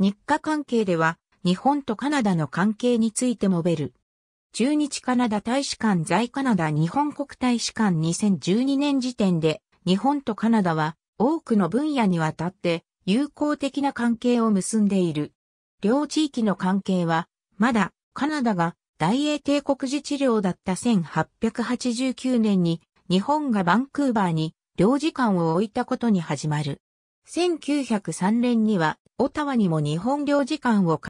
日華関係では、日本とカナダの関係について述べる。中日カナダ大使館在カナダ日本国大使館2012年時点で、日本とカナダは多くの分野にわたって友好的な関係を結んでいる。両地域の関係は、まだカナダが大英帝国自治領だった1889年に日本がバンクーバーに領事館を置いたことに始まる。1903年にはオタワにも日本領事館を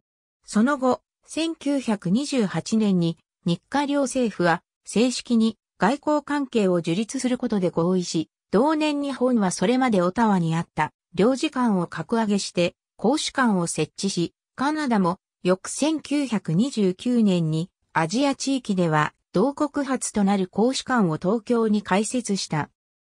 その後、1928年に日華両政府は正式に外交関係を樹立することで合意し、同年日本はそれまでオタワにあった領事館を格上げして公使館を設置し、カナダも翌1929年にアジア地域では同国初となる公使館を東京に開設した。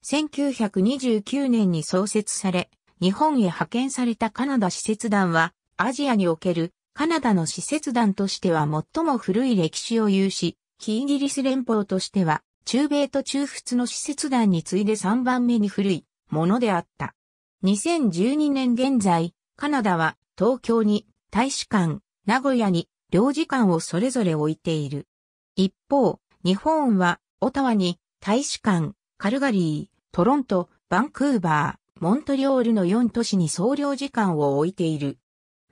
1929年に創設され、日本へ派遣されたカナダ使節団は、アジアにおけるカナダの使節団としては最も古い歴史を有し、非イギリス連邦としては、中米と中仏の使節団に次いで3番目に古いものであった。2012年現在、カナダは東京に大使館、名古屋に領事館をそれぞれ置いている。一方、日本はオタワに大使館、カルガリー、トロント、バンクーバー、モントリオールの4都市に総領事館を置いている。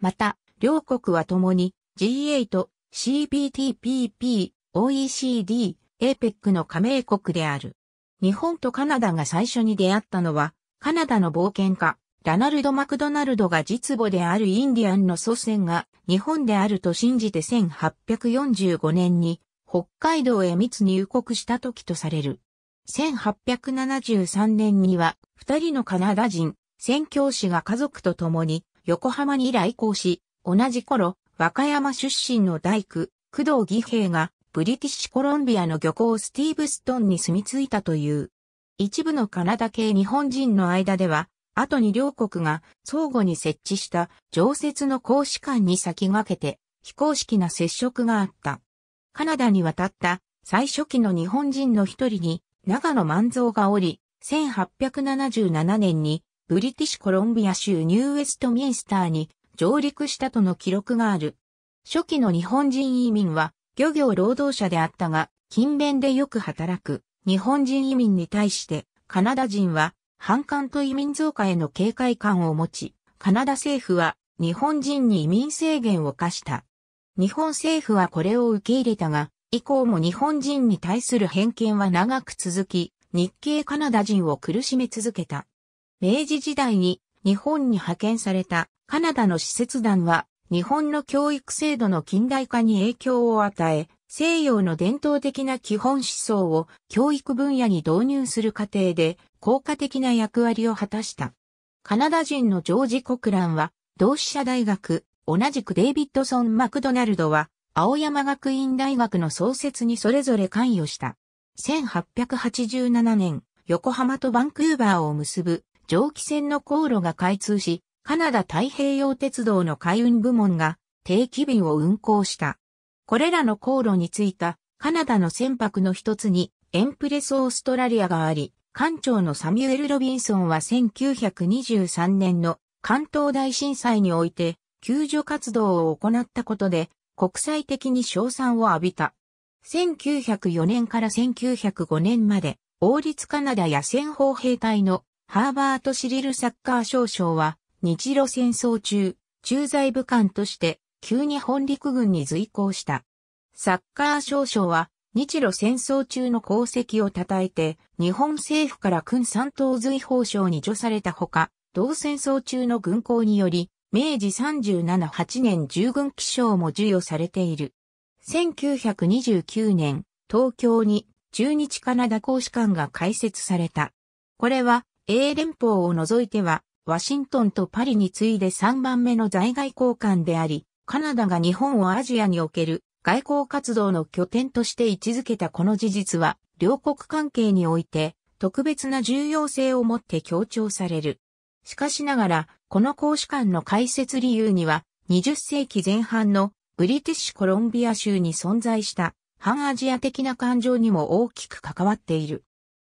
また、両国は共に G8、CPTPP、OECD、APEC の加盟国である。日本とカナダが最初に出会ったのは、カナダの冒険家、ラナルド・マクドナルドが実母であるインディアンの祖先が日本であると信じて1845年に北海道へ密入国した時とされる。1873年には、二人のカナダ人、宣教師が家族と共に横浜に来校し、同じ頃、和歌山出身の大工、工藤義平が、ブリティッシュコロンビアの漁港スティーブストンに住み着いたという。一部のカナダ系日本人の間では、後に両国が相互に設置した常設の公使館に先駆けて非公式な接触があった。カナダに渡った最初期の日本人の一人に長野万蔵がおり、1877年にブリティッシュコロンビア州ニューウェストミンスターに上陸したとの記録がある。初期の日本人移民は漁業労働者であったが、勤勉でよく働く日本人移民に対してカナダ人は反感と移民増加への警戒感を持ち、カナダ政府は日本人に移民制限を課した。日本政府はこれを受け入れたが、以降も日本人に対する偏見は長く続き、日系カナダ人を苦しめ続けた。明治時代に日本に派遣されたカナダの施設団は日本の教育制度の近代化に影響を与え、西洋の伝統的な基本思想を教育分野に導入する過程で効果的な役割を果たした。カナダ人のジョージ・コクランは同志社大学、同じくデイビッドソン・マクドナルドは青山学院大学の創設にそれぞれ関与した。1887年、横浜とバンクーバーを結ぶ蒸気船の航路が開通し、カナダ太平洋鉄道の海運部門が定期便を運行した。これらの航路についたカナダの船舶の一つにエンプレスオーストラリアがあり、艦長のサミュエル・ロビンソンは1923年の関東大震災において救助活動を行ったことで国際的に賞賛を浴びた。1904年から1905年まで、王立カナダ野戦砲兵隊のハーバート・シリル・サッカー少将は、日露戦争中、駐在武官として、旧日本陸軍に随行した。サッカー少将は、日露戦争中の功績を称えて、日本政府から軍三等随法省に除されたほか、同戦争中の軍港により、明治37、8年従軍記章も授与されている。1929年、東京に中日カナダ公使館が開設された。これは、英連邦を除いては、ワシントンとパリに次いで3番目の在外交換であり、カナダが日本をアジアにおける外交活動の拠点として位置づけたこの事実は、両国関係において特別な重要性をもって強調される。しかしながら、この公使館の開設理由には、20世紀前半のブリティッシュコロンビア州に存在した反アジア的な感情にも大きく関わっている。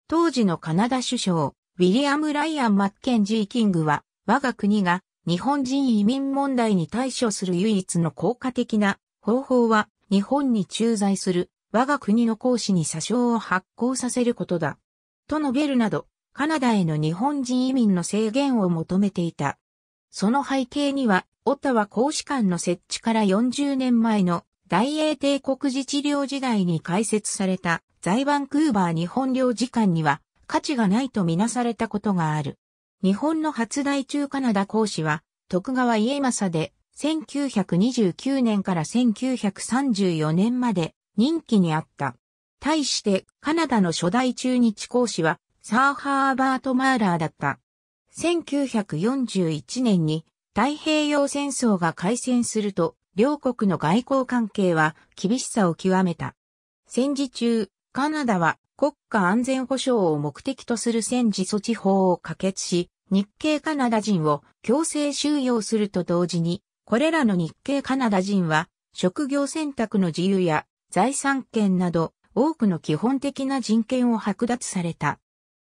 当時のカナダ首相、ウィリアム・ライアン・マッケンジー・キングは、我が国が日本人移民問題に対処する唯一の効果的な方法は、日本に駐在する我が国の講師に詐称を発行させることだ。と述べるなど、カナダへの日本人移民の制限を求めていた。その背景には、オタワ公使館の設置から40年前の大英帝国自治領時代に開設された在バンクーバー日本領事館には価値がないとみなされたことがある。日本の初代中カナダ公使は徳川家政で1929年から1934年まで任期にあった。対してカナダの初代中日公使はサーハーバート・マーラーだった。1941年に太平洋戦争が開戦すると、両国の外交関係は厳しさを極めた。戦時中、カナダは国家安全保障を目的とする戦時措置法を可決し、日系カナダ人を強制収容すると同時に、これらの日系カナダ人は、職業選択の自由や財産権など、多くの基本的な人権を剥奪された。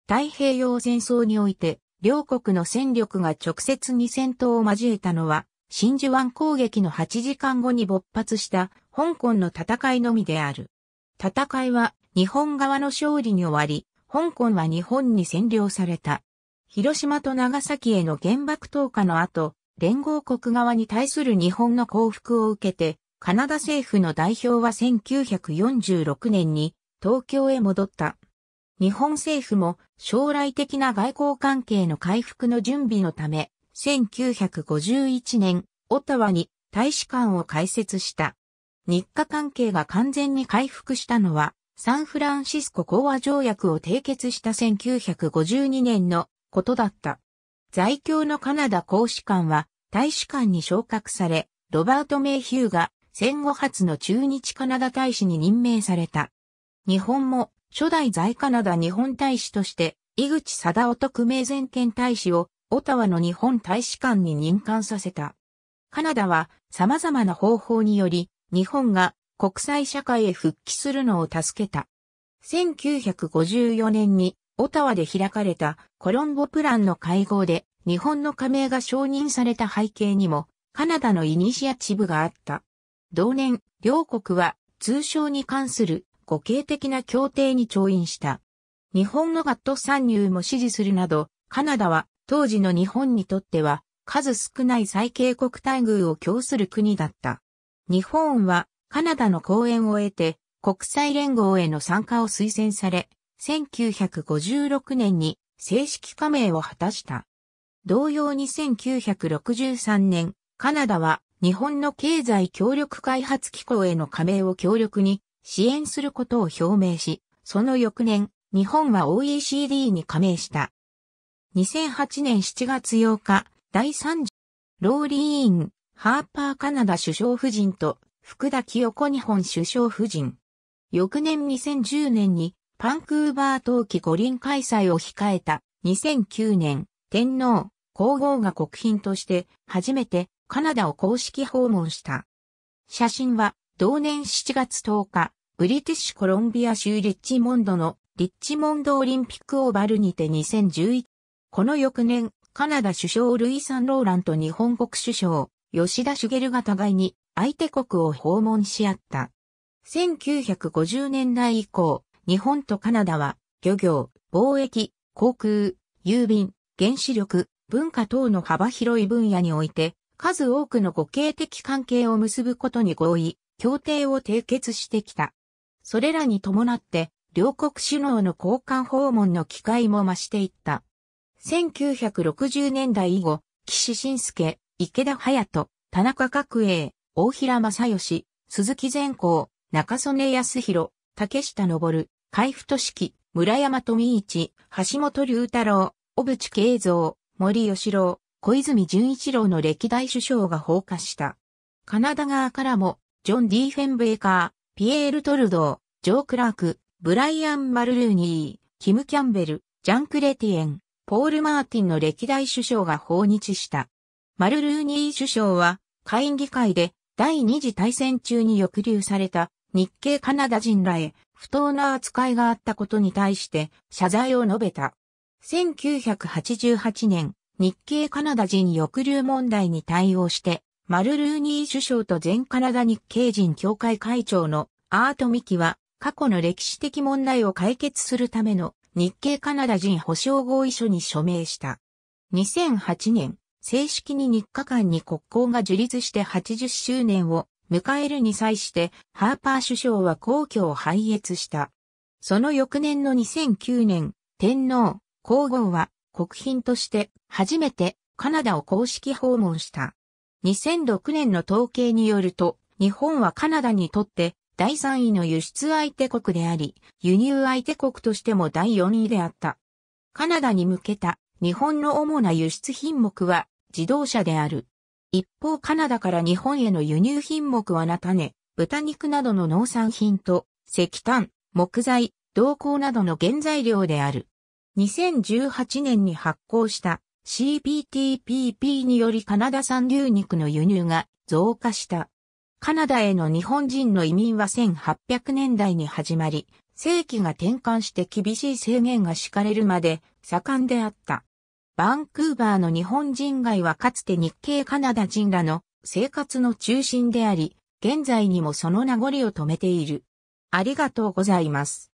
太平洋戦争において、両国の戦力が直接に戦闘を交えたのは、真珠湾攻撃の8時間後に勃発した香港の戦いのみである。戦いは日本側の勝利に終わり、香港は日本に占領された。広島と長崎への原爆投下の後、連合国側に対する日本の降伏を受けて、カナダ政府の代表は1946年に東京へ戻った。日本政府も将来的な外交関係の回復の準備のため、1951年、オタワに大使館を開設した。日華関係が完全に回復したのは、サンフランシスコ講和条約を締結した1952年のことだった。在京のカナダ公使館は大使館に昇格され、ロバート・メイヒューが戦後初の中日カナダ大使に任命された。日本も初代在カナダ日本大使として、井口貞夫特命全権大使を、オタワの日本大使館に任官させた。カナダは様々な方法により、日本が国際社会へ復帰するのを助けた。1954年に、オタワで開かれたコロンボプランの会合で、日本の加盟が承認された背景にも、カナダのイニシアチブがあった。同年、両国は通商に関する互恵的な協定に調印した。日本のガット参入も支持するなど、カナダは当時の日本にとっては数少ない最恵国待遇を供する国だった。日本はカナダの講演を得て国際連合への参加を推薦され、1956年に正式加盟を果たした。同様に1963年、カナダは日本の経済協力開発機構への加盟を協力に支援することを表明し、その翌年、日本は OECD に加盟した。2008年7月8日、第30、ローリーン、ハーパーカナダ首相夫人と福田清子日本首相夫人。翌年2010年にパンクーバー冬季五輪開催を控えた2009年、天皇、皇后が国賓として初めてカナダを公式訪問した。写真は同年7月10日、ブリティッシュコロンビア州リッチモンドのリッチモンドオリンピックオーバルにて2011。この翌年、カナダ首相ルイ・サンローランと日本国首相、吉田茂が互いに相手国を訪問し合った。1950年代以降、日本とカナダは漁業、貿易、航空、郵便、原子力、文化等の幅広い分野において、数多くの互恵的関係を結ぶことに合意、協定を締結してきた。それらに伴って、両国首脳の交換訪問の機会も増していった。1960年代以後、岸信介、池田隼人、田中角栄、大平正義、鈴木善光、中曽根康弘、竹下登、海部俊樹、村山富一、橋本龍太郎、小渕慶三、森吉郎、小泉純一郎の歴代首相が放火した。カナダ側からもジョン・ディーフェンベーカー、ピエール・トルドー、ジョー・クラーク、ブライアン・マルルーニー、キム・キャンベル、ジャン・クレティエン、ポール・マーティンの歴代首相が訪日した。マルルーニー首相は、下院議会で第二次大戦中に抑留された日系カナダ人らへ不当な扱いがあったことに対して謝罪を述べた。1988年、日系カナダ人抑留問題に対応してマルルーニー首相と全カナダ日系人協会会長のアート・ミキは過去の歴史的問題を解決するための日系カナダ人保障合意書に署名した。2008年、正式に日課間に国交が樹立して80周年を迎えるに際してハーパー首相は皇居を廃越した。その翌年の2009年、天皇、皇后は国賓として初めてカナダを公式訪問した。2006年の統計によると、日本はカナダにとって第3位の輸出相手国であり、輸入相手国としても第4位であった。カナダに向けた日本の主な輸出品目は自動車である。一方カナダから日本への輸入品目は菜種、豚肉などの農産品と石炭、木材、銅鉱などの原材料である。2018年に発行した CPTPP によりカナダ産牛肉の輸入が増加した。カナダへの日本人の移民は1800年代に始まり、世紀が転換して厳しい制限が敷かれるまで盛んであった。バンクーバーの日本人街はかつて日系カナダ人らの生活の中心であり、現在にもその名残を止めている。ありがとうございます。